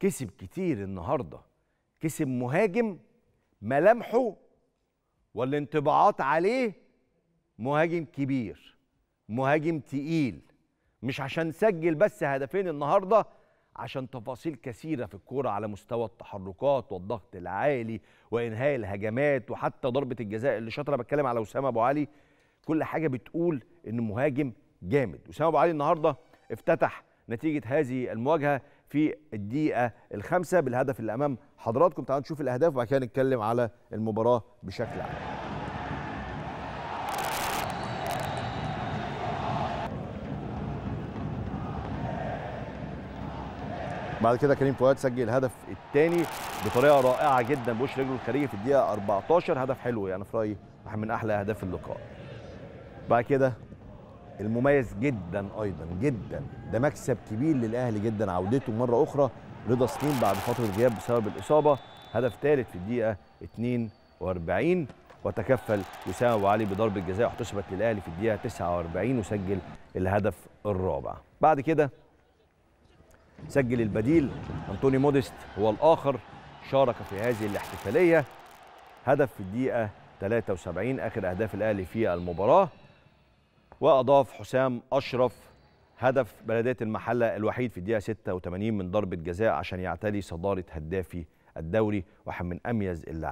كسب كتير النهارده كسب مهاجم ملامحه والانطباعات عليه مهاجم كبير مهاجم تقيل مش عشان سجل بس هدفين النهارده عشان تفاصيل كثيره في الكوره على مستوى التحركات والضغط العالي وانهاء الهجمات وحتى ضربه الجزاء اللي شاطره بتكلم على اسامه ابو علي كل حاجه بتقول ان مهاجم جامد اسامه ابو علي النهارده افتتح نتيجه هذه المواجهه في الدقيقه الخامسه بالهدف اللي امام حضراتكم تعالوا نشوف الاهداف وبعد كده نتكلم على المباراه بشكل عام بعد كده كريم فؤاد سجل الهدف الثاني بطريقه رائعه جدا بوش رجله الخارجي في الدقيقه 14 هدف حلو يعني في رايي من احلى اهداف اللقاء بعد كده المميز جدا ايضا جدا ده مكسب كبير للاهلي جدا عودته مره اخرى رضا سليم بعد فتره غياب بسبب الاصابه هدف ثالث في الدقيقه 42 وتكفل وسام ابو علي بضربه جزاء احتسبت للاهلي في الدقيقه 49 وسجل الهدف الرابع بعد كده سجل البديل انطوني موديست هو الاخر شارك في هذه الاحتفاليه هدف في الدقيقه 73 اخر اهداف الاهلي في المباراه واضاف حسام اشرف هدف بلديه المحله الوحيد في الدقيقه 86 من ضربه جزاء عشان يعتلي صداره هدافي الدوري واحد من اميز اللاعبين